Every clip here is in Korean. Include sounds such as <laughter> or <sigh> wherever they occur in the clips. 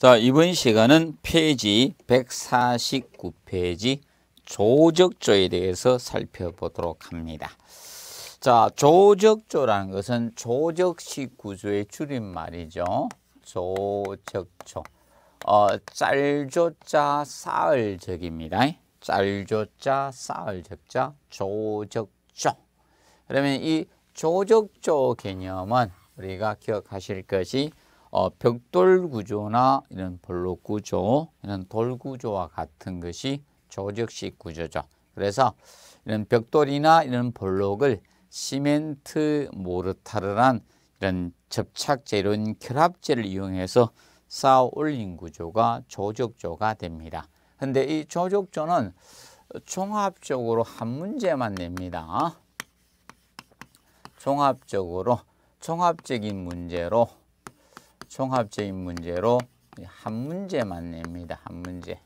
자, 이번 시간은 페이지 149페이지 조적조에 대해서 살펴보도록 합니다. 자, 조적조라는 것은 조적식 구조의 줄임말이죠. 조적조. 어, 짤조자 사흘적입니다. 짤조자 사흘적자 조적조. 그러면 이 조적조 개념은 우리가 기억하실 것이 어, 벽돌 구조나 이런 블록 구조, 이런 돌 구조와 같은 것이 조적식 구조죠. 그래서 이런 벽돌이나 이런 블록을 시멘트 모르타르란 이런 접착 제료인 결합제를 이용해서 쌓아 올린 구조가 조적조가 됩니다. 근데 이 조적조는 종합적으로 한 문제만 냅니다. 종합적으로 종합적인 문제로 종합적인 문제로 한 문제만 냅니다. 한 문제.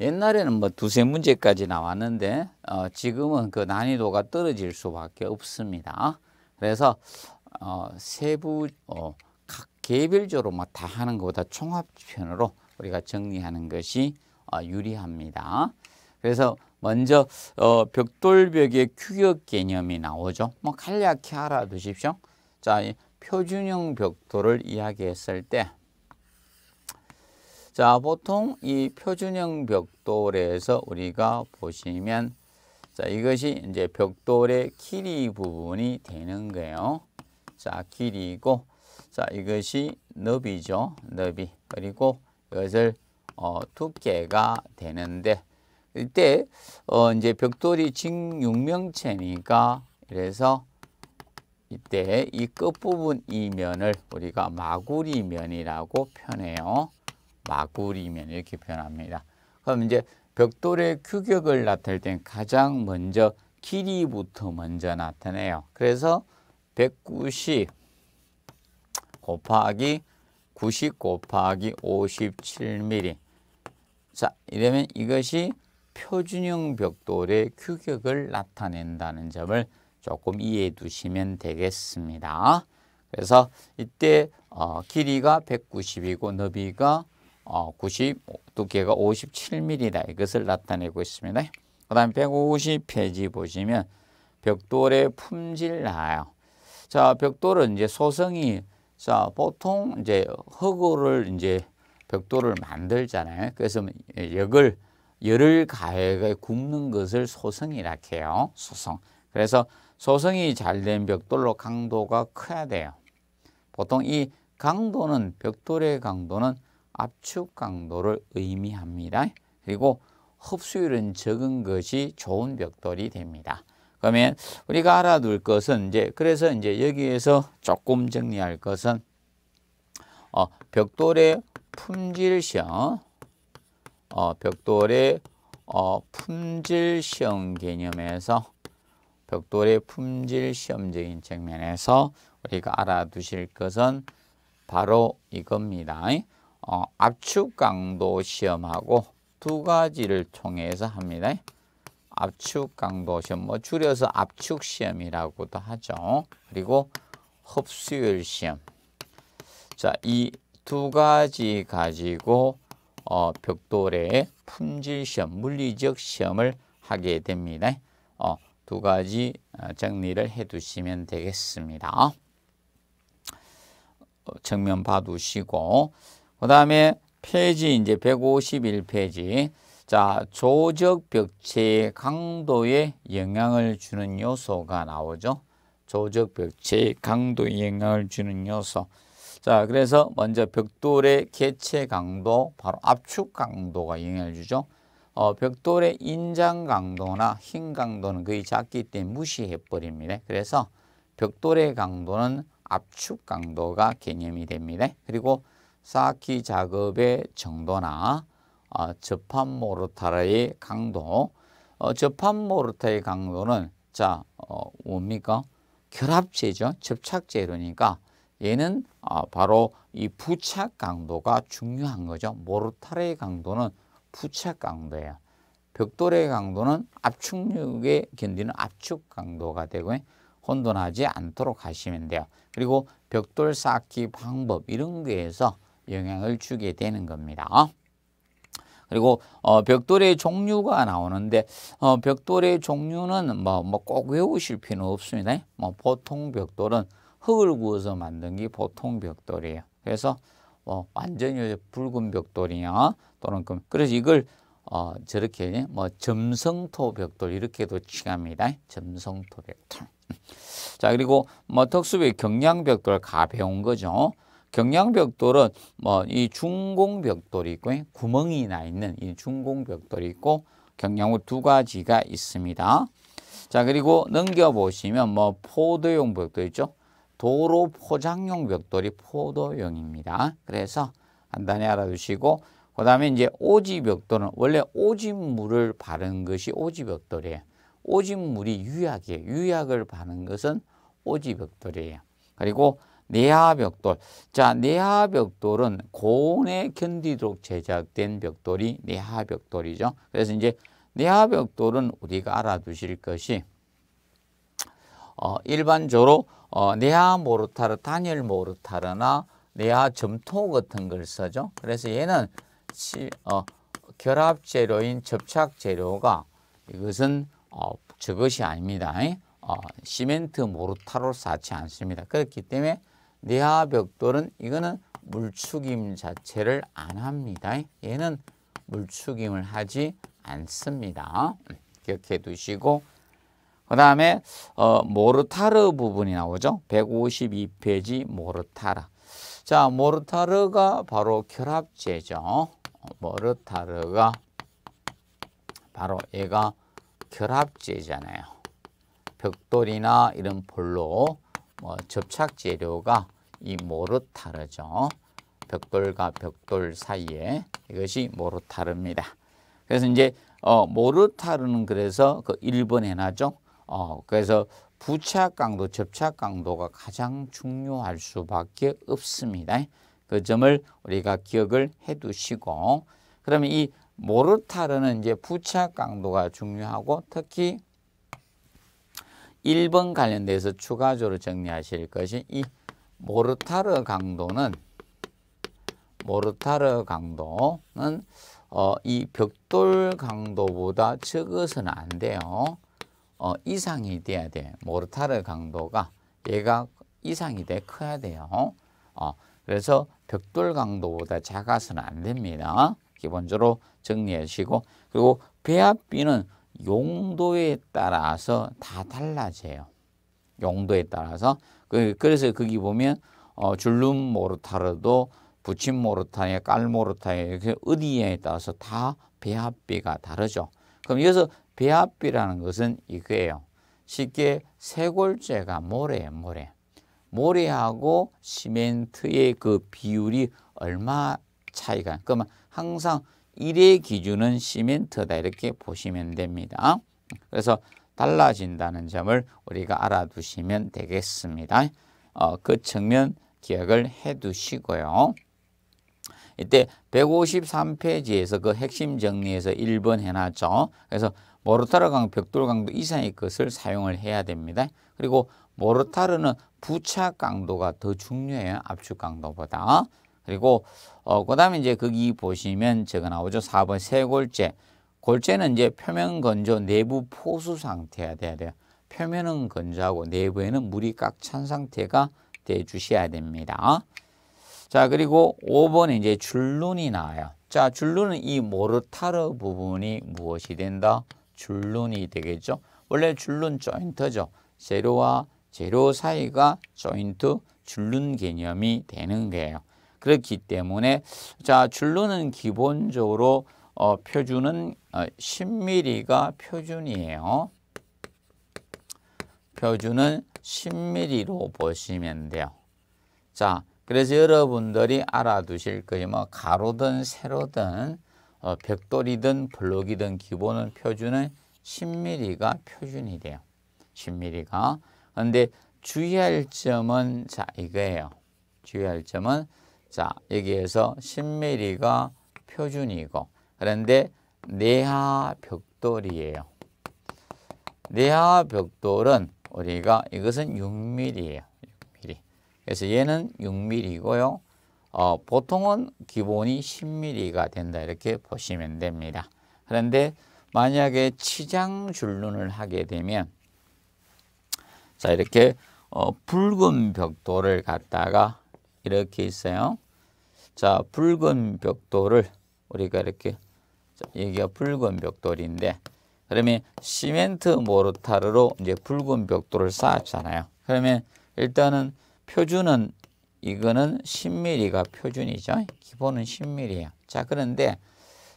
옛날에는 뭐 두세 문제까지 나왔는데 어, 지금은 그 난이도가 떨어질 수밖에 없습니다. 그래서 어, 세부 어, 각 개별적으로 뭐다 하는 것보다 종합편으로 우리가 정리하는 것이 어, 유리합니다. 그래서 먼저 어, 벽돌벽의 규격 개념이 나오죠. 뭐 간략히 알아두십시오. 자, 표준형 벽돌을 이야기했을 때 자, 보통 이 표준형 벽돌에서 우리가 보시면 자, 이것이 이제 벽돌의 길이 부분이 되는 거예요. 자, 길이고 자, 이것이 너비죠. 너비. 그리고 이것을 어, 두께가 되는데 이때 어, 이제 벽돌이 직육명체니까 그래서 이때 이 끝부분 이면을 우리가 마구리면이라고 표현해요. 마구리면 이렇게 표현합니다. 그럼 이제 벽돌의 규격을 나타낼 땐 가장 먼저 길이부터 먼저 나타내요. 그래서 190 곱하기 90 곱하기 57mm 자 이러면 이것이 표준형 벽돌의 규격을 나타낸다는 점을 조금 이해해 두시면 되겠습니다. 그래서 이때 어, 길이가 190이고 너비가 어, 90, 두께가 57mm다. 이것을 나타내고 있습니다. 그 다음 150페이지 보시면 벽돌의 품질 나요. 자, 벽돌은 이제 소성이 자, 보통 이제 흙으로 이제 벽돌을 만들잖아요. 그래서 역을 열을 가해 가 굽는 것을 소성이라 해요. 소성. 그래서 소성이 잘 된 벽돌로 강도가 커야 돼요. 보통 이 강도는 벽돌의 강도는 압축 강도를 의미합니다. 그리고 흡수율은 적은 것이 좋은 벽돌이 됩니다. 그러면 우리가 알아둘 것은 이제 그래서 이제 여기에서 조금 정리할 것은 어, 벽돌의 품질성, 어, 벽돌의 어, 품질성 개념에서 벽돌의 품질 시험적인 측면에서 우리가 알아두실 것은 바로 이겁니다. 어, 압축 강도 시험하고 두 가지를 통해서 합니다. 압축 강도 시험, 뭐 줄여서 압축 시험이라고도 하죠. 그리고 흡수율 시험. 자, 이 두 가지 가지고 어, 벽돌의 품질 시험, 물리적 시험을 하게 됩니다. 어, 두 가지 어, 정리를 해 두시면 되겠습니다. 어, 정면 봐 두시고 그 다음에 페이지 이제 151페이지 자 조적 벽체의 강도에 영향을 주는 요소가 나오죠. 조적 벽체의 강도에 영향을 주는 요소 자 그래서 먼저 벽돌의 개체 강도 바로 압축 강도가 영향을 주죠. 어, 벽돌의 인장 강도나 흰 강도는 거의 작기 때문에 무시해버립니다. 그래서 벽돌의 강도는 압축 강도가 개념이 됩니다. 그리고 쌓기 작업의 정도나 어, 접합 모르타르의 강도 어, 접합 모르타의 강도는 자 어, 뭡니까? 결합체죠. 접착제로니까 얘는 어, 바로 이 부착 강도가 중요한 거죠. 모르타르의 강도는 부착 강도예요. 벽돌의 강도는 압축력에 견디는 압축 강도가 되고 혼돈하지 않도록 하시면 돼요. 그리고 벽돌 쌓기 방법 이런 거에서 영향을 주게 되는 겁니다. 그리고 어, 벽돌의 종류가 나오는데 어, 벽돌의 종류는 뭐꼭 뭐 외우실 필요는 없습니다. 뭐 보통 벽돌은 흙을 구워서 만든 게 보통 벽돌이에요. 그래서 뭐 완전히 붉은 벽돌이냐 또는 금. 그, 그래서 이걸 어, 저렇게 뭐 점성토 벽돌 이렇게도 칭합니다. 점성토 벽돌. <laughs> 자 그리고 뭐 특수비 경량 벽돌 가벼운 거죠. 경량 벽돌은 뭐 이 중공 벽돌이 있고 구멍이 나 있는 이 중공 벽돌이 있고 경량후 두 가지가 있습니다. 자 그리고 넘겨 보시면 뭐 포도용 벽돌 있죠. 도로 포장용 벽돌이 포도용입니다. 그래서 간단히 알아두시고 그 다음에 이제 오지 벽돌은 원래 오지물을 바른 것이 오지 벽돌이에요. 오지물이 유약이에요. 유약을 바른 것은 오지 벽돌이에요. 그리고 내하 벽돌. 자, 내하 벽돌은 고온에 견디도록 제작된 벽돌이 내하 벽돌이죠. 그래서 이제 내하 벽돌은 우리가 알아두실 것이 어, 일반적으로 어, 네아 모르타르, 단일 모르타르나 네아 점토 같은 걸 써죠. 그래서 얘는 시, 어, 결합 재료인 접착 재료가 이것은 어, 저것이 아닙니다. 어, 시멘트 모르타로 쌓지 않습니다. 그렇기 때문에 내하 벽돌은 이거는 물축임 자체를 안 합니다. 얘는 물축임을 하지 않습니다. 음, 기억해 두시고 그 다음에 어, 모르타르 부분이 나오죠. 152페이지 모르타르. 자, 모르타르가 바로 결합제죠. 모르타르가 바로 얘가 결합제잖아요. 벽돌이나 이런 볼로 뭐 접착 재료가 이 모르타르죠. 벽돌과 벽돌 사이에 이것이 모르타르입니다. 그래서 이제 어, 모르타르는 그래서 그 1번 해놔죠. 어, 그래서 부착 강도, 접착 강도가 가장 중요할 수밖에 없습니다. 그 점을 우리가 기억을 해 두시고 그러면 이 모르타르는 이제 부착 강도가 중요하고 특히 1번 관련돼서 추가적으로 정리하실 것이 이 모르타르 강도는 모르타르 강도는 어, 이 벽돌 강도보다 적어서는 안 돼요. 어, 이상이 돼야 돼. 모르타르 강도가 얘가 이상이 돼 커야 돼요. 어, 그래서 벽돌 강도보다 작아서는 안 됩니다. 기본적으로 정리해 시고 그리고 배합비는 용도에 따라서 다 달라져요. 용도에 따라서 그, 그래서 거기 보면 어, 줄눈 모르타르도 붙임 모르타르, 깔 모르타르 어디에 따라서 다 배합비가 다르죠. 그럼 여기서 배합비라는 것은 이거예요. 쉽게 세골재가 모래 모래. 모래하고 시멘트의 그 비율이 얼마 차이가. 그러면 항상 1의 기준은 시멘트다 이렇게 보시면 됩니다. 그래서 달라진다는 점을 우리가 알아두시면 되겠습니다. 어, 그 측면 기억을 해두시고요. 이때 153페이지에서 그 핵심 정리에서 1번 해놨죠. 그래서 모르타르강, 벽돌강도 이상의 것을 사용을 해야 됩니다. 그리고 모르타르는 부착 강도가 더 중요해요. 압축 강도보다. 그리고 어, 그 다음에 이제 거기 보시면 적어 나오죠. 4번 세골째 골재는 이제 표면 건조 내부 포수 상태가 돼야 돼요. 표면은 건조하고 내부에는 물이 꽉 찬 상태가 돼 주셔야 됩니다. 자, 그리고 5번에 이제 줄눈이 나와요. 자, 줄눈은 이 모르타르 부분이 무엇이 된다? 줄눈이 되겠죠. 원래 줄눈 조인트죠. 제로와 제로 사이가 조인트 줄눈 개념이 되는 거예요. 그렇기 때문에 자, 줄눈은 기본적으로 어, 표준은 어, 10mm가 표준이에요. 표준은 10mm로 보시면 돼요. 자, 그래서 여러분들이 알아두실 거예요. 뭐 가로든 세로든 어, 벽돌이든 블록이든 기본은 표준은 10mm가 표준이 돼요. 10mm가. 그런데 주의할 점은 자 이거예요. 주의할 점은 자 여기에서 10mm가 표준이고 그런데 내하 벽돌이에요. 내하 벽돌은 우리가 이것은 6mm예요. 그래서 얘는 6mm이고요. 어, 보통은 기본이 10mm가 된다 이렇게 보시면 됩니다. 그런데 만약에 치장 줄눈을 하게 되면 자 이렇게 어, 붉은 벽돌을 갖다가 이렇게 있어요. 자 붉은 벽돌을 우리가 이렇게 자, 여기가 붉은 벽돌인데 그러면 시멘트 모르타르로 이제 붉은 벽돌을 쌓았잖아요. 그러면 일단은 표준은 이거는 10mm가 표준이죠. 기본은 10mm야. 자, 그런데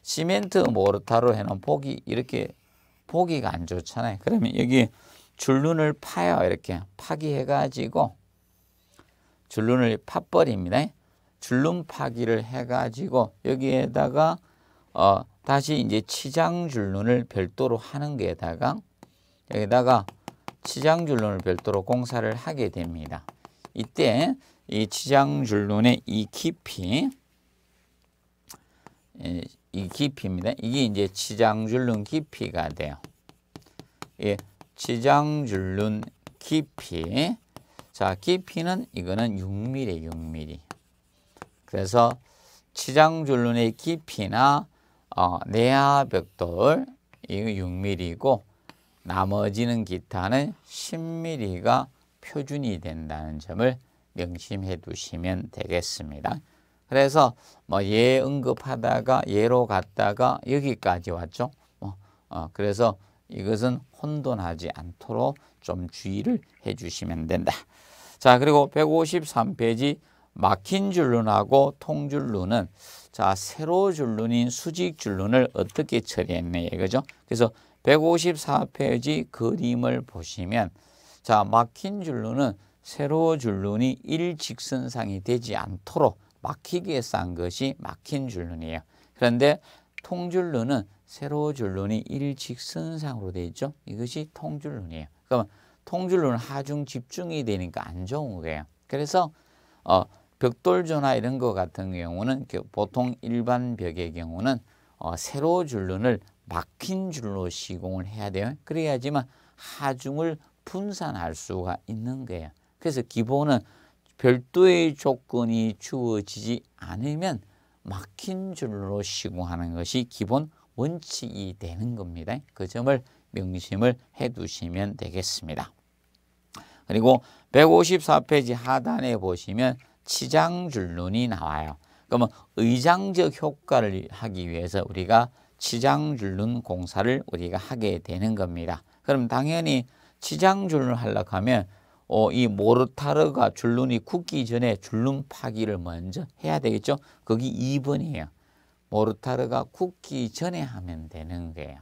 시멘트 모르타로 해놓은 보기 이렇게 보기가 안 좋잖아요. 그러면 여기 줄눈을 파요. 이렇게 파기해가지고 줄눈을 파버립니다. 줄눈 파기를 해가지고 여기에다가 어, 다시 이제 치장 줄눈을 별도로 하는 게다가 여기다가 치장 줄눈을 별도로 공사를 하게 됩니다. 이때 이 지장줄눈의 이 깊이 예, 이 깊이입니다. 이게 이제 지장줄눈 깊이가 돼요. 예, 지장줄눈 깊이. 자, 깊이는 이거는 6mm, 6mm. 그래서 지장줄눈의 깊이나 어, 내하벽돌 이거 6mm이고 나머지는 기타는 10mm가 표준이 된다는 점을 명심해 두시면 되겠습니다. 그래서 뭐예 언급하다가 예로 갔다가 여기까지 왔죠. 뭐, 어, 그래서 이것은 혼돈하지 않도록 좀 주의를 해 주시면 된다. 자 그리고 153페이지 막힌 줄눈하고 통줄눈은 자 세로 줄눈인 수직 줄눈을 어떻게 처리했네 이거죠. 그래서 154페이지 그림을 보시면 자 막힌 줄눈은 세로 줄눈이 일직선상이 되지 않도록 막히게 싼 것이 막힌 줄눈이에요. 그런데 통줄눈은 세로 줄눈이 일직선상으로 되어 있죠. 이것이 통줄눈이에요. 그러면 통줄눈은 하중 집중이 되니까 안 좋은 거예요. 그래서 어, 벽돌조나 이런 거 같은 경우는 그 보통 일반 벽의 경우는 어, 세로 줄눈을 막힌 줄로 시공을 해야 돼요. 그래야지만 하중을 분산할 수가 있는 거예요. 그래서 기본은 별도의 조건이 주어지지 않으면 막힌 줄로 시공하는 것이 기본 원칙이 되는 겁니다. 그 점을 명심을 해두시면 되겠습니다. 그리고 154페이지 하단에 보시면 치장줄눈이 나와요. 그러면 의장적 효과를 하기 위해서 우리가 치장줄눈 공사를 우리가 하게 되는 겁니다. 그럼 당연히 치장줄눈 하려고 하면 어, 이 모르타르가 줄눈이 굳기 전에 줄눈 파기를 먼저 해야 되겠죠. 거기 2번이에요. 모르타르가 굳기 전에 하면 되는 거예요.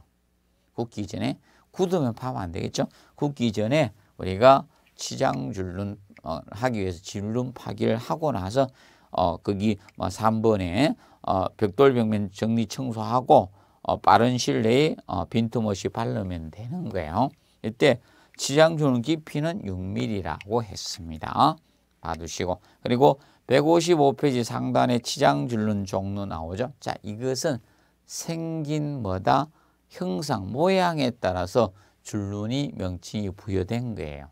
굳기 전에 굳으면 파면 안 되겠죠. 굳기 전에 우리가 치장줄눈 어, 하기 위해서 줄눈 파기를 하고 나서 어, 거기 뭐 3번에 어, 벽돌 벽면 정리 청소하고 어, 빠른 실내에 어, 빈틈없이 바르면 되는 거예요. 이때 지장 주는 깊이는 6mm라고 했습니다. 봐두시고 그리고 155페이지 상단에 지장 줄눈 종류 나오죠. 자, 이것은 생긴 뭐다 형상 모양에 따라서 줄눈이 명칭이 부여된 거예요.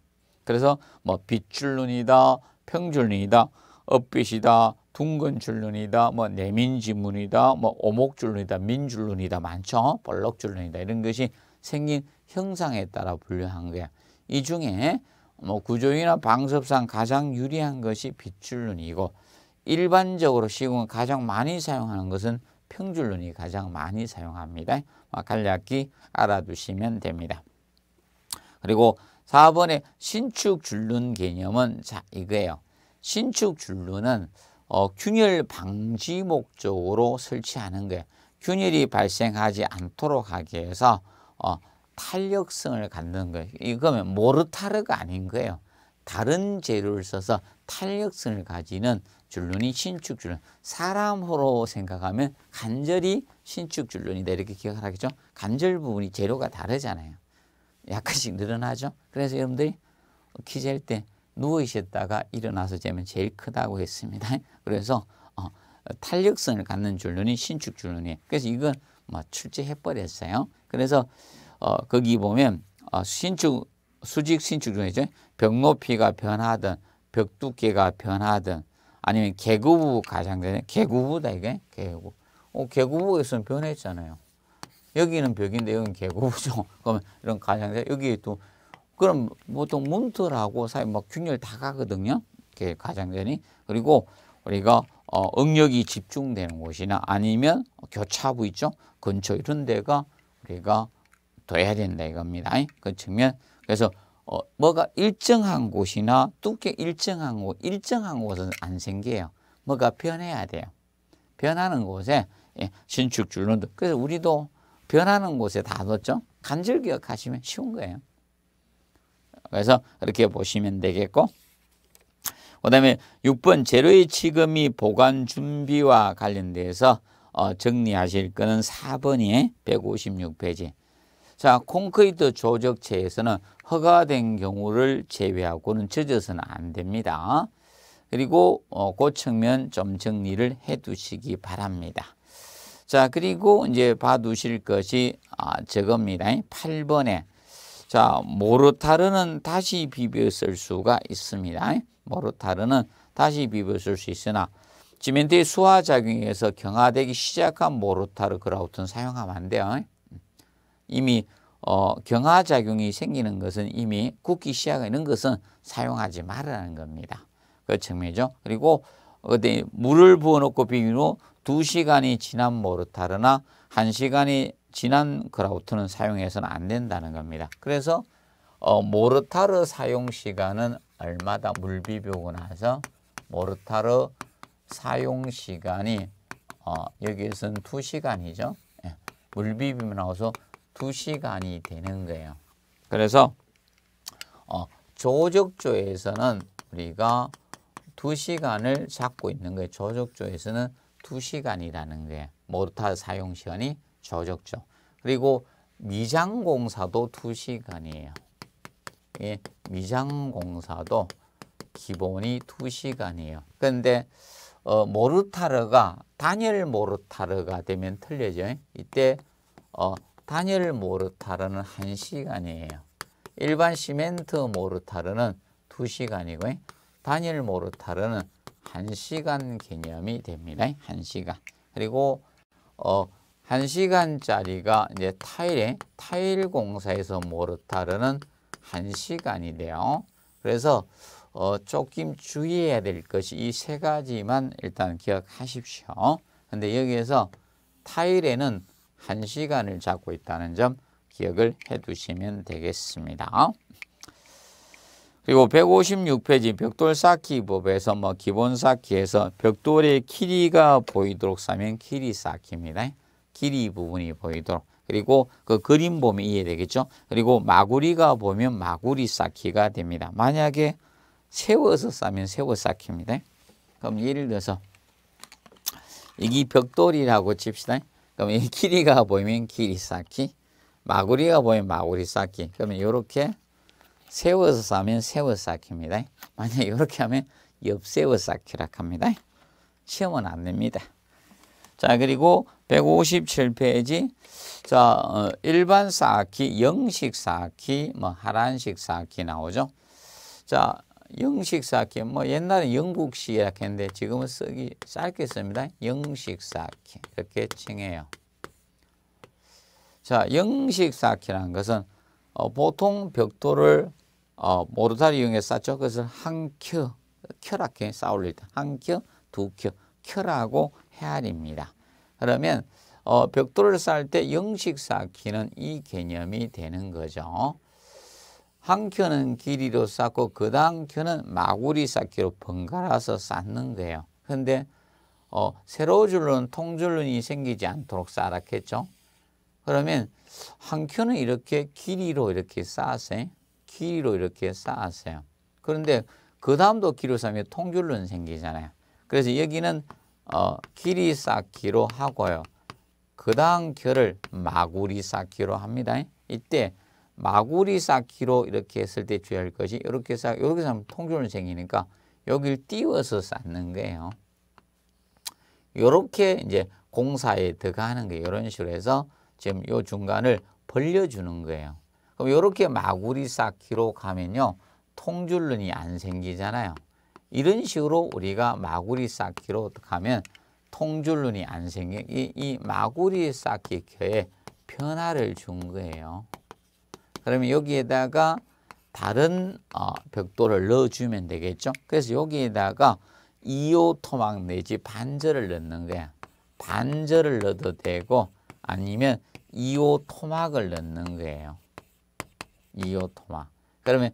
그래서 뭐 빗줄눈이다, 평줄눈이다, 엇빛이다, 둥근 줄눈이다, 뭐 내민지문이다, 뭐 오목줄눈이다, 민줄눈이다 많죠. 볼록줄눈이다 이런 것이 생긴 형상에 따라 분류한 거야. 이 중에 뭐 구조이나 방섭상 가장 유리한 것이 빗줄눈이고 일반적으로 시공을 가장 많이 사용하는 것은 평줄눈이 가장 많이 사용합니다. 뭐 간략히 알아두시면 됩니다. 그리고 4번의 신축 줄눈 개념은 자 이거예요. 신축 줄눈은 어, 균열 방지 목적으로 설치하는 거예요. 균열이 발생하지 않도록 하기 위해서 어, 탄력성을 갖는 거예요. 이거면 모르타르가 아닌 거예요. 다른 재료를 써서 탄력성을 가지는 줄눈이 신축줄눈. 사람 호로 생각하면 간절히 신축줄눈이다 이렇게 기억 하겠죠. 간절 부분이 재료가 다르잖아요. 약간씩 늘어나죠. 그래서 여러분들이 키잴때 누워 있었다가 일어나서 재면 제일 크다고 했습니다. <laughs> 그래서 어, 탄력성을 갖는 줄눈이 신축줄눈이에요. 그래서 이건 뭐 출제해버렸어요. 그래서 어, 거기 보면 어, 신축 수직 신축 중이벽 높이가 변하든 벽 두께가 변하든 아니면 개구부 가장되네. 개구부다 이게 개구 어, 개구부에서는 변했잖아요. 여기는 벽인데 여기는 개구부죠. <laughs> 그러면 이런 가장돼 여기 또 그럼 보통 문틀하고 사이 막 균열 다 가거든요. 이렇게 가장되니 그리고 우리가 어, 응력이 집중되는 곳이나 아니면 교차부 있죠. 근처 이런 데가 우리가 둬야 된다 이겁니다. 그 측면 그래서 어, 뭐가 일정한 곳이나 두께 일정한 곳, 일정한 곳은 안 생겨요. 뭐가 변해야 돼요. 변하는 곳에 예, 신축 줄눈도 그래서 우리도 변하는 곳에 다 뒀죠. 간절 기억하시면 쉬운 거예요. 그래서 이렇게 보시면 되겠고 그 다음에 6번 제로의 지금이 보관 준비와 관련돼서 어, 정리하실 거는 4번이 156페이지. 자, 콘크리트 조적체에서는 허가된 경우를 제외하고는 젖어서는 안 됩니다. 그리고 어, 그 측면 좀 정리를 해 두시기 바랍니다. 자, 그리고 이제 봐 두실 것이 아, 저겁니다. 8번에 자, 모르타르는 다시 비벼 쓸 수가 있습니다. 모르타르는 다시 비벼쓸 수 있으나 지멘트의 수화작용에 서 경화되기 시작한 모르타르 그라우트는 사용하면 안 돼요. 이미 어, 경화작용이 생기는 것은 이미 굳기 시작하는 것은 사용하지 말라는 겁니다. 그 측면이죠. 그리고 어디 물을 부어놓고 비빈 후 2시간이 지난 모르타르나 1시간이 지난 그라우트는 사용해서는 안 된다는 겁니다. 그래서 어, 모르타르 사용 시간은 얼마다 물 비비고 나서 모르타르 사용 시간이 어, 여기에서는 2시간이죠. 예. 물 비비면 나와서 2시간이 되는 거예요. 그래서 어, 조적조에서는 우리가 2시간을 잡고 있는 거예요. 조적조에서는 2시간이라는 게 모르타 사용 시간이 조적조. 그리고 미장공사도 2시간이에요. 이 예, 미장공사도 기본이 2시간이에요 근데 어, 모르타르가 단열 모르타르가 되면 틀려져요. 이때 어, 단열 모르타르는 한시간이에요 일반 시멘트 모르타르는 두시간이고 단열 모르타르는 한시간 개념이 됩니다. 한시간 그리고 어, 1시간짜리가 이제 타일에 타일 공사에서 모르타르는 1시간이 돼요. 그래서 어, 조금 주의해야 될 것이 이 세 가지만 일단 기억하십시오. 근데 여기에서 타일에는 1시간을 잡고 있다는 점 기억을 해두시면 되겠습니다. 그리고 156페이지 벽돌 쌓기 법에서 뭐 기본 쌓기에서 벽돌의 길이가 보이도록 쌓으면 길이 쌓기입니다. 길이 부분이 보이도록 그리고 그 그림 보면 이해되겠죠. 그리고 마구리가 보면 마구리 쌓기가 됩니다. 만약에 세워서 쌓으면 세워 쌓기입니다. 그럼 예를 들어서 이게 벽돌이라고 칩시다. 그럼 이 길이가 보이면 길이 쌓기, 마구리가 보이면 마구리 쌓기. 그러면 이렇게 세워서 쌓으면 세워 쌓기입니다. 만약 이렇게 하면 옆세워 쌓기라 합니다. 시험은 안됩니다자 그리고 157페이지. 자, 어, 일반 쌓기, 영식 쌓기, 뭐 하란식 쌓기 나오죠. 자, 영식 쌓기. 뭐 옛날에 영국식 이렇게 했는데 지금은 쓰기 쌓게 씁니다. 영식 쌓기. 이렇게 칭해요. 자, 영식 쌓기라는 것은 어, 보통 벽돌을 어, 모르다리 이용해 쌓죠. 그것을 한 켜, 켜랗게 쌓올리다. 한 켜, 두 켜, 켜라고 헤아립니다. 그러면 어, 벽돌을 쌓을 때 영식 쌓기는 이 개념이 되는 거죠. 한 켠은 길이로 쌓고 그 다음 켠은 마구리 쌓기로 번갈아서 쌓는 거예요. 그런데 어, 세로 줄눈, 통줄눈이 생기지 않도록 쌓았겠죠. 그러면 한 켠은 이렇게 길이로 이렇게 쌓았어요. 길이로 이렇게 쌓았어요. 그런데 그 다음도 길이로 쌓으면 통줄눈 생기잖아요. 그래서 여기는 어, 길이 쌓기로 하고요. 그 다음 결을 마구리 쌓기로 합니다. 이때 마구리 쌓기로 이렇게 했을 때 주의할 것이 이렇게 쌓 여기서 하면 통조는 생기니까 여기를 띄워서 쌓는 거예요. 이렇게 이제 공사에 들어가는 게 이런 식으로 해서 지금 요 중간을 벌려주는 거예요. 그럼 이렇게 마구리 쌓기로 가면요. 통줄눈이 안 생기잖아요. 이런 식으로 우리가 마구리 쌓기로 하면 통줄눈이 안 생겨 이, 이 마구리 쌓기 켜에 변화를 준 거예요. 그러면 여기에다가 다른 어, 벽돌을 넣어주면 되겠죠. 그래서 여기에다가 이오 토막 내지 반절을 넣는 거야. 반절을 넣어도 되고 아니면 이오 토막을 넣는 거예요. 이오 토막. 그러면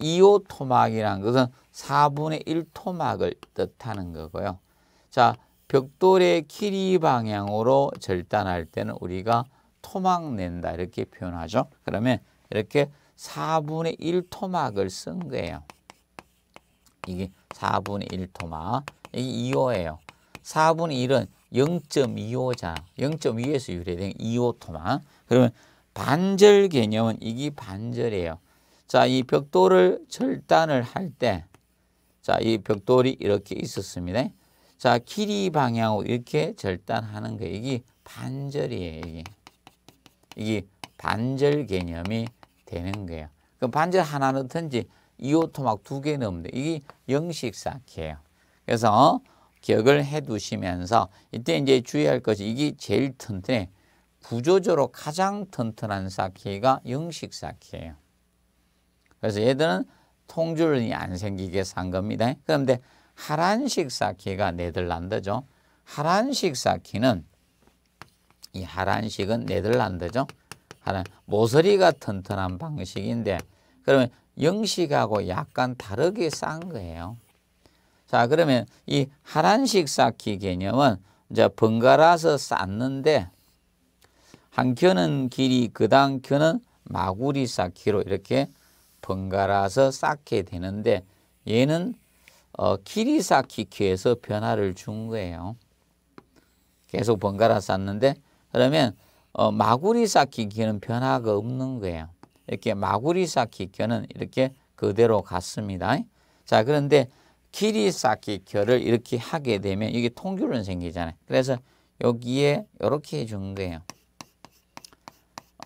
이오 토막이란 것은 4분의 1토막을 뜻하는 거고요. 자, 벽돌의 길이 방향으로 절단할 때는 우리가 토막 낸다 이렇게 표현하죠. 그러면 이렇게 4분의 1 토막을 쓴 거예요. 이게 4분의 1 토막. 이게 2호예요. 4분의 1은 0.25자. 0.2에서 5 유래된 2호 토막. 그러면 반절 개념은 이게 반절이에요. 자, 이 벽돌을 절단을 할때 자, 이 벽돌이 이렇게 있었습니다. 자, 길이 방향으로 이렇게 절단하는 거 이게 반절이에요, 이게. 이게 반절 개념이 되는 거예요. 그럼 반절 하나 넣든지 이오토막 두 개 넣으면 돼. 이게 영식 쌓기예요. 그래서 기억을 해 두시면서 이때 이제 주의할 것이 이게 제일 튼튼해. 구조적으로 가장 튼튼한 쌓기가 영식 쌓기예요. 그래서 얘들은 통줄이 안 생기게 산 겁니다. 그런데 하란식 사키가 네덜란드죠. 하란식 사키는 이 하란식은 네덜란드죠. 하란 모서리가 튼튼한 방식인데 그러면 영식하고 약간 다르게 싼 거예요. 자 그러면 이 하란식 쌓기 개념은 이제 번갈아서 쌓는데 한 켠은 길이 그당 켠은 마구리 쌓기로 이렇게 번갈아서 쌓게 되는데 얘는 어, 길이 쌓기 위해서 변화를 준 거예요. 계속 번갈아 쌓는데 그러면 어, 마구리 쌓기 기는 변화가 없는 거예요. 이렇게 마구리 쌓기 기는 이렇게 그대로 갔습니다. 자 그런데 길이 쌓기 결을 이렇게 하게 되면 이게 통규론 생기잖아요. 그래서 여기에 이렇게 해준 거예요.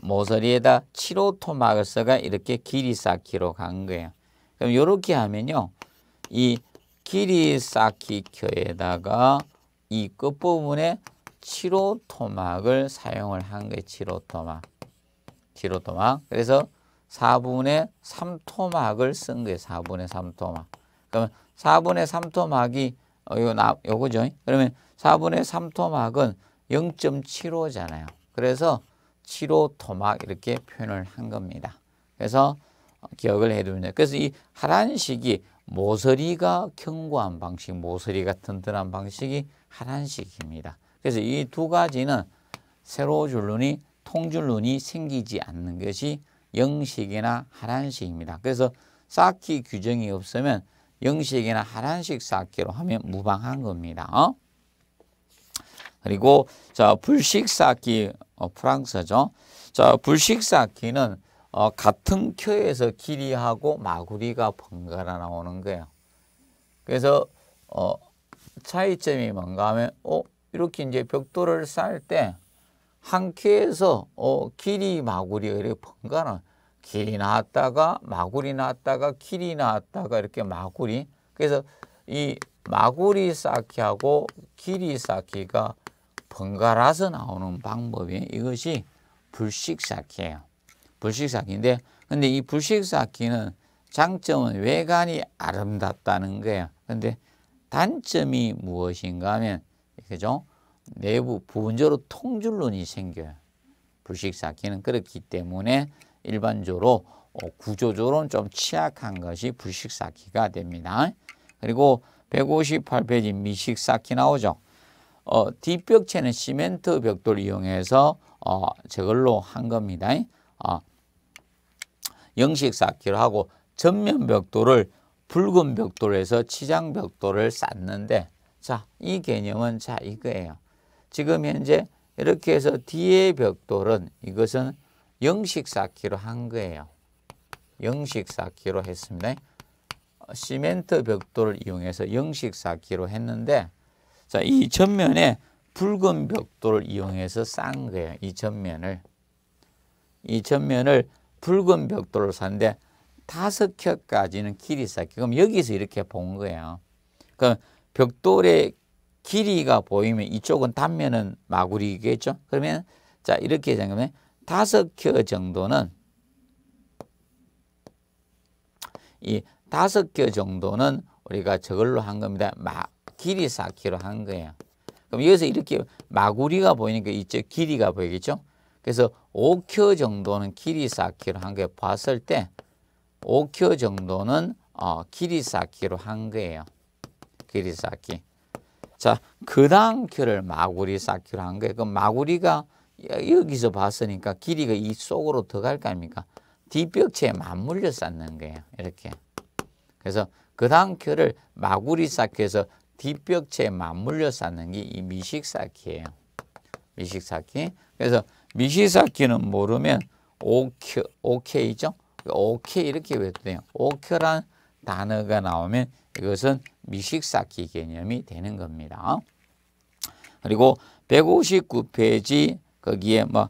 모서리에다 치로토막을써가 이렇게 길이 쌓기로 간 거예요. 그럼 이렇게 하면요. 이 길이 쌓기 켜에다가 이 끝부분에 치로토막을 사용을 한 거예요. 치로토막. 치로토막. 그래서 4분의 3토막을 쓴 거예요. 4분의 3토막. 그러면 4분의 3토막이 어, 요, 나, 요거죠. 그러면 4분의 3토막은 0.75잖아요. 그래서 치로토막 이렇게 표현을 한 겁니다. 그래서 기억을 해두면 그래서 이 하란식이 모서리가 견고한 방식, 모서리가 튼튼한 방식이 하란식입니다. 그래서 이 두 가지는 세로줄눈이 통줄눈이 생기지 않는 것이 영식이나 하란식입니다. 그래서 쌓기 규정이 없으면 영식이나 하란식 쌓기로 하면 무방한 겁니다. 어? 그리고 자 불식 쌓기 어, 프랑스죠. 자 불식 쌓기는 어, 같은 켜에서 길이하고 마구리가 번갈아 나오는 거예요. 그래서 어, 차이점이 뭔가 하면 어, 이렇게 이제 벽돌을 쌓을 때한 켜에서 어, 길이 마구리가 이렇게 번갈아 길이 나왔다가 마구리 나왔다가 길이 나왔다가 이렇게 마구리 그래서 이 마구리 쌓기하고 길이 쌓기가 번갈아서 나오는 방법이 이것이 불식사기예요 불식삭기인데 근데 이 불식삭기는 장점은 외관이 아름답다는 거예요. 근데 단점이 무엇인가 하면 그죠? 내부 부분적으로 통줄론이 생겨요. 불식삭기는 그렇기 때문에 일반적으로 어, 구조적으로는 좀 취약한 것이 불식삭기가 됩니다. 그리고 158페이지 미식삭기 나오죠. 어, 뒷벽체는 시멘트 벽돌 이용해서 어, 저걸로 한 겁니다. 어, 영식 쌓기로 하고 전면 벽돌을 붉은 벽돌에서 치장 벽돌을 쌓는데 자, 이 개념은 자, 이거예요. 지금 현재 이렇게 해서 뒤에 벽돌은 이것은 영식 쌓기로 한 거예요. 영식 쌓기로 했습니다. 시멘트 벽돌을 이용해서 영식 쌓기로 했는데 자, 이 전면에 붉은 벽돌을 이용해서 싼 거예요. 이 전면을. 이 전면을 붉은 벽돌로 는데 다섯 켜까지는 길이 쌓기. 그럼 여기서 이렇게 본 거예요. 그럼 벽돌의 길이가 보이면 이쪽은 단면은 마구리겠죠. 그러면 자 이렇게 생각하면 다섯 켜 정도는 이 다섯 개 정도는 우리가 저걸로 한 겁니다. 막 길이 4km 한 거야. 그럼 여기서 이렇게 마구리가 보이니까 이쪽 길이가 보이겠죠? 그래서 5km 정도는 길이 4km 한 거에 봤을 때 5km 정도는 어, 길이 4km 한 거예요. 길이 4km. 자, 그 다음 큐를 마구리 4km 한 거예요. 그럼 마구리가 여기서 봤으니까 길이가 이 속으로 들어갈 거 아닙니까? 뒷벽체에 맞물려 쌓는 거예요. 이렇게. 그래서 그 다음 큐를 마구리 쌓기 해서 뒷벽체에 맞물려 쌓는게 이 미식사키예요. 미식사키. 그래서 미식사키는 모르면 오케, 오케이죠? 오케이 렇게 외워도 오케란 단어가 나오면 이것은 미식사키 개념이 되는 겁니다. 그리고 159페이지 거기에 뭐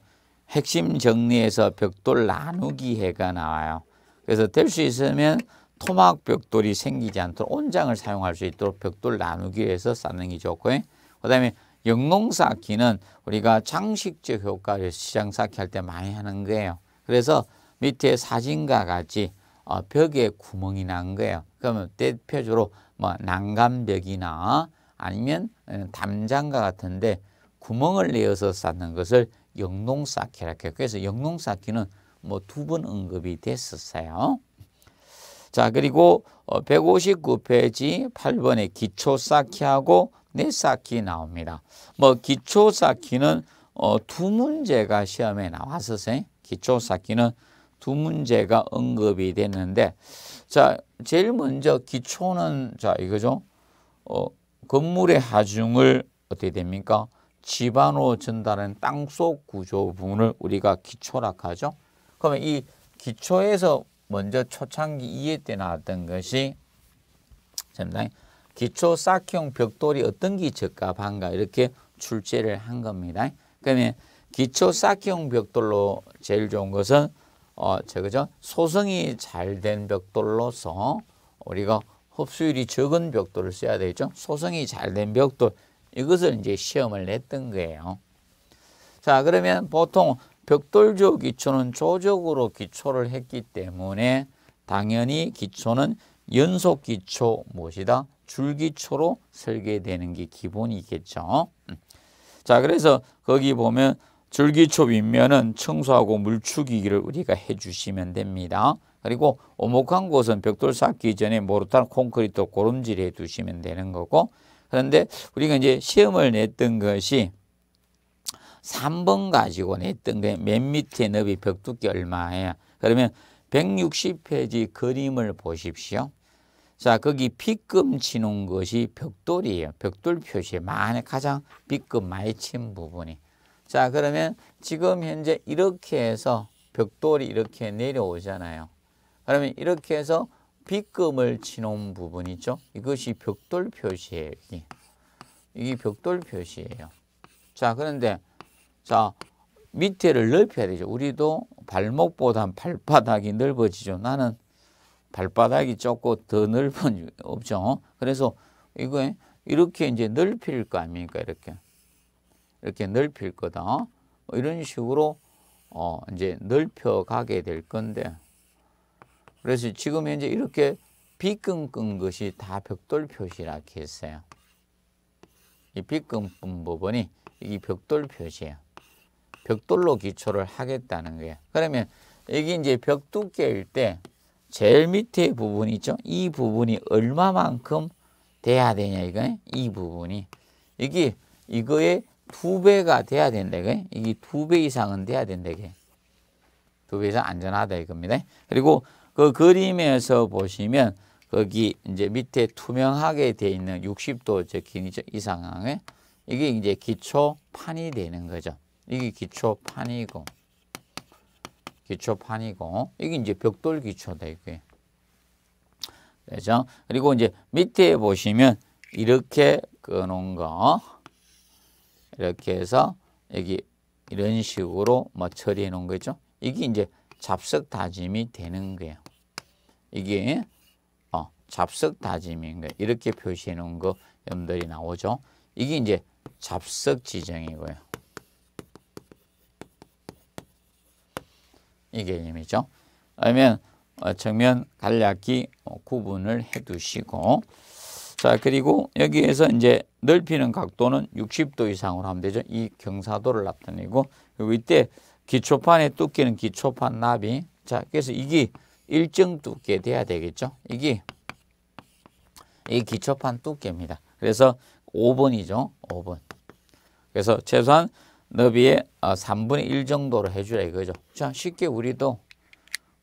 핵심 정리에서 벽돌 나누기 해가 나와요. 그래서 될 수 있으면 토막 벽돌이 생기지 않도록 온장을 사용할 수 있도록 벽돌 나누기 위해서 쌓는 게 좋고 그다음에 영농 쌓기는 우리가 장식적 효과를 시장 쌓기 할 때 많이 하는 거예요. 그래서 밑에 사진과 같이 어, 벽에 구멍이 난 거예요. 그러면 대표적으로 뭐 난간벽이나 아니면 어, 담장과 같은데 구멍을 내어서 쌓는 것을 영농 쌓기라고 해요. 그래서 영농 쌓기는 뭐 두 번 언급이 됐었어요. 자, 그리고 159페이지 어, 8번에 기초 쌓기하고 내 쌓기 나옵니다. 뭐 기초 쌓기는 어, 두 문제가 시험에 나왔었어요. 기초 쌓기는 두 문제가 언급이 됐는데 자, 제일 먼저 기초는 자, 이거죠. 어, 건물의 하중을 어떻게 됩니까? 집안으로 전달하는 땅속 구조 부분을 우리가 기초라 하죠. 그러면 이 기초에서 먼저 초창기 이해 때 나왔던 것이 잠깐 기초 쌓기용 벽돌이 어떤 게적합한가 이렇게 출제를 한 겁니다. 그러면 기초 쌓기용 벽돌로 제일 좋은 것은 어, 저거죠. 소성이 잘 된 벽돌로서 우리가 흡수율이 적은 벽돌을 써야 되죠. 소성이 잘 된 벽돌 이것을 이제 시험을 냈던 거예요. 자 그러면 보통 벽돌조 기초는 조적으로 기초를 했기 때문에 당연히 기초는 연속 기초 무엇이다? 줄기초로 설계되는 게 기본이겠죠. 음. 자, 그래서 거기 보면 줄기초 윗면은 청소하고 물추기를 우리가 해주시면 됩니다. 그리고 오목한 곳은 벽돌 쌓기 전에 모르탄 콘크리트 고름질 해두시면 되는 거고 그런데 우리가 이제 시험을 냈던 것이 3번 가지고 냈던 게 맨 밑에 너비 벽 두께 얼마예요. 그러면 160페이지 그림을 보십시오. 자, 거기 빗금 치는 것이 벽돌이에요. 벽돌 표시에 많이 가장 빗금 많이 친 부분이. 자, 그러면 지금 현재 이렇게 해서 벽돌이 이렇게 내려오잖아요. 그러면 이렇게 해서 빗금을 치놓 부분이죠. 이것이 벽돌 표시예요. 이게, 이게 벽돌 표시예요. 자, 그런데 자, 밑에를 넓혀야 되죠. 우리도 발목보단 발바닥이 넓어지죠. 나는 발바닥이 조금 더 넓은 없죠. 그래서 이거 이렇게 이제 넓힐 거 아닙니까? 이렇게 이렇게 넓힐 거다. 뭐 이런 식으로 어 이제 넓혀 가게 될 건데. 그래서 지금 현재 이렇게 비끈끈 것이 다 벽돌 표시라 했어요. 이 비끈끈 부분이 이 벽돌 표시예요. 벽돌로 기초를 하겠다는 거예요. 그러면 여기 이제 벽 두께일 때 제일 밑에 부분 있죠. 이 부분이 얼마만큼 돼야 되냐 이거. 이 부분이 이게 이거의 두 배가 돼야 된다 이거. 이게 두 배 이상은 돼야 된다 이게. 두배 이상 안전하다 이겁니다. 그리고 그 그림에서 보시면 거기 이제 밑에 투명하게 돼 있는 60도 적힌 이상항에 이게 이제 기초판이 되는 거죠. 이게 기초판이고 기초판이고 이게 이제 벽돌 기초다 이게 되죠. 그리고 이제 밑에 보시면 이렇게 끄는 거 이렇게 해서 여기 이런 식으로 뭐 처리해 놓은 거죠. 이게 이제 잡석 다짐이 되는 거예요. 이게 어, 잡석 다짐인 거예요. 이렇게 표시해 놓은 거여들이 나오죠. 이게 이제 잡석 지정이고요. 이 개념이죠. 그러면 측면 어, 간략히 어, 구분을 해두시고 자 그리고 여기에서 이제 넓히는 각도는 60도 이상으로 하면 되죠. 이 경사도를 나타내고 그리고 이때 기초판의 두께는 기초판 나비 자 그래서 이게 일정 두께 돼야 되겠죠. 이게 이 기초판 두께입니다. 그래서 5번이죠. 5번. 그래서 최소한 너비의 3분의 어, 1 정도로 해주라 이거죠. 자, 쉽게 우리도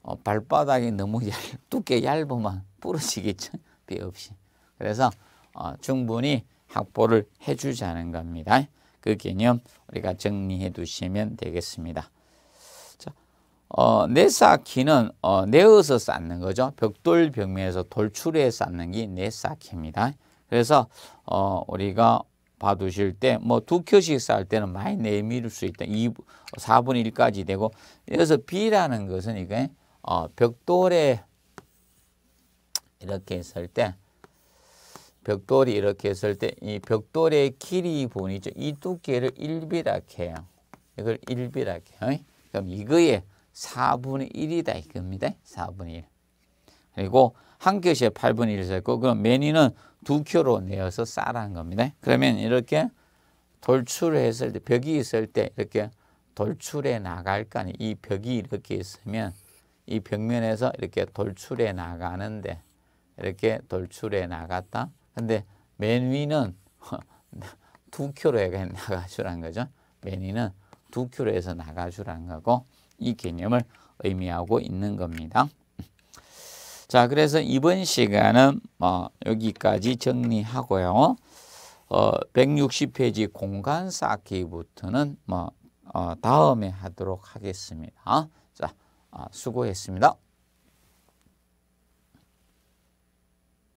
어, 발바닥이 너무 얇, <laughs> 두께 얇으면 부러지겠죠. <laughs> 비 없이. 그래서 어, 충분히 확보를 해주자는 겁니다. 그 개념 우리가 정리해 두시면 되겠습니다. 자, 어, 내사키는 어, 내어서 쌓는 거죠. 벽돌 벽면에서 돌출해 쌓는 게 내사키입니다. 그래서 어, 우리가 봐두실 때뭐두 켜씩 쌓을 때는 많이 내밀 을수 있다. 2, 4분의 1까지 되고 여기서 B라는 것은 이게 어, 벽돌에 이렇게 했을 때 벽돌이 이렇게 했을 때이 벽돌의 길이 보이죠. 이 두께를 1비락 해요. 이걸 1비락 해요. 그럼 이거의 4분의 1이다 이겁니다. 4분의 1. 그리고 한 큐시에 8분의 1을썼고 그럼 매니는 두 큐로 내어서 싸라는 겁니다. 그러면 이렇게 돌출했을 때 벽이 있을 때 이렇게 돌출해 나갈 거 아니에요. 이 벽이 이렇게 있으면 이 벽면에서 이렇게 돌출해 나가는데 이렇게 돌출해 나갔다. 근데 맨 위는 <laughs> 두 큐로 나가주란 거죠. 맨 위는 두 큐로 해서 나가주란 거고 이 개념을 의미하고 있는 겁니다. 자, 그래서 이번 시간은 어, 여기까지 정리하고요. 어, 160페이지 공간 쌓기부터는 뭐 어, 다음에 하도록 하겠습니다. 자, 아, 수고했습니다.